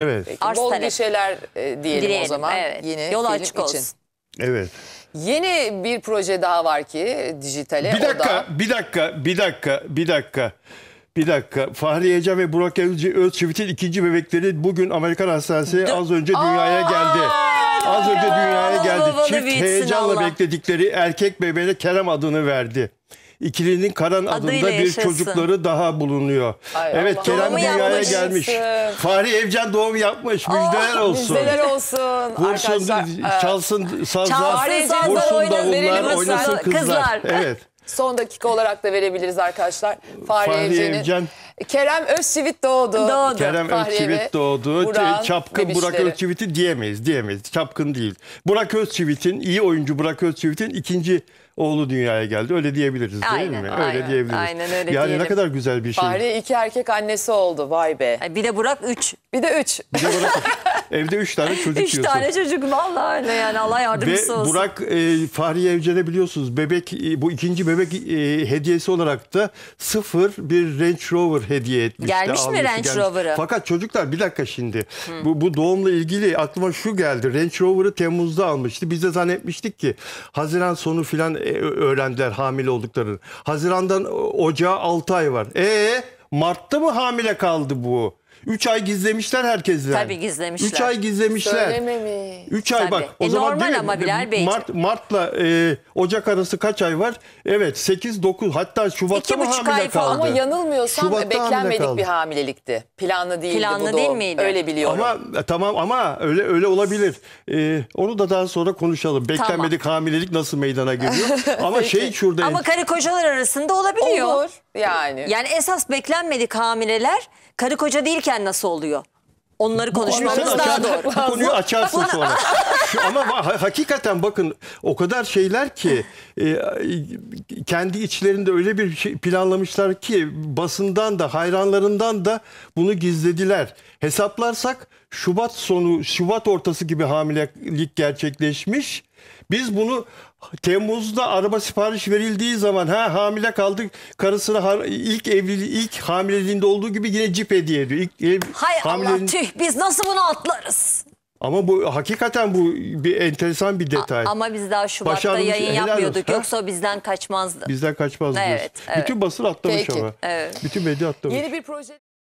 Evet. Arz Bol bir şeyler e, diyelim, o zaman evet. yine Yol film açık için. olsun. Evet. Yeni bir proje daha var ki dijitale. Bir dakika, da... bir dakika, bir dakika, bir dakika. Bir dakika. Fahri Ece ve Burak Özçivit'in ikinci bebekleri bugün Amerikan Hastanesi'ne D az önce dünyaya Aa! geldi. Az önce dünyaya geldi. Çift heyecanla Allah. bekledikleri erkek bebeğine Kerem adını verdi ikilinin Karan adında bir yaşasın. çocukları daha bulunuyor. Ay evet Allah. Kerem Doğumu dünyaya yapmış. gelmiş. Fahri Evcen doğum yapmış. Ah, müjdeler olsun. Müjdeler olsun. Vursun, arkadaşlar. çalsın sazlar, çalsın, sazlar vursun davullar, oynasın kızlar. kızlar. Evet. Son dakika olarak da verebiliriz arkadaşlar. Fahri, Fahri Evcen'in. Evcen. Kerem Özçivit doğdu. doğdu. Kerem Özçivit doğdu. Burak, Çapkın Burak Özçivit'i diyemeyiz. Diyemeyiz. Çapkın değil. Burak Özçivit'in, iyi oyuncu Burak Özçivit'in ikinci oğlu dünyaya geldi. Öyle diyebiliriz değil aynen, mi? Öyle diyebiliriz. Aynen öyle Yani diyelim. ne kadar güzel bir şey. Fahri iki erkek annesi oldu. Vay be. Bir de Burak üç. Bir de üç. Bir de Burak Evde üç tane çocuk üç diyorsun. tane çocuk vallahi öyle yani Allah yardımcısı Ve Burak e, Fahriye Evcen'e biliyorsunuz bebek e, bu ikinci bebek e, hediyesi olarak da sıfır bir Range Rover hediye etmiş. Gelmiş mi Range gelmiş. Rover'ı? Fakat çocuklar bir dakika şimdi bu, bu doğumla ilgili aklıma şu geldi. Range Rover'ı Temmuz'da almıştı. Biz de zannetmiştik ki Haziran sonu filan e, öğrendiler hamile olduklarını. Hazirandan e, Ocağa 6 ay var. e Mart'ta mı hamile kaldı bu? 3 ay gizlemişler herkesten. Tabii gizlemişler. 3 ay gizlemişler. Söylememiş. 3 ay Tabii. bak o E, zaman normal ama e, Bilal Beyciğim. Mart, Mart'la e, Ocak arası kaç ay var? Evet 8 9 hatta Şubat'ta İki mı buçuk hamile ay kaldı? Ama yanılmıyorsam Şubat'ta beklenmedik bir hamilelikti. Planlı değildi Planlı bu doğum. değil miydi? Öyle biliyorum. Ama e, tamam ama öyle öyle olabilir. E, onu da daha sonra konuşalım. Beklenmedik hamilelik nasıl meydana geliyor? ama şey şurada Ama karı kocalar arasında olabiliyor. Olur. Yani. Yani esas beklenmedik hamileler karı koca değilken nasıl oluyor? Onları konuşmamız daha doğru. Bu konuyu açarsın sonra. ama ha, hakikaten bakın o kadar şeyler ki e, kendi içlerinde öyle bir şey planlamışlar ki basından da hayranlarından da bunu gizlediler. Hesaplarsak Şubat sonu, Şubat ortası gibi hamilelik gerçekleşmiş. Biz bunu Temmuz'da araba sipariş verildiği zaman ha hamile kaldık karısına ilk evliliği ilk hamileliğinde olduğu gibi yine cip hediye ediyor. İlk ev, Hay hamileliğin... Allah tüh biz nasıl bunu atlarız? Ama bu hakikaten bu bir enteresan bir detay. ama biz daha Şubat'ta Başardığımız yayın yapmıyorduk. Yoksa bizden kaçmazdı. Bizden kaçmazdı. evet, Evet. Bütün basın atlamış Peki. ama. Evet. Bütün medya atlamış. Yeni bir proje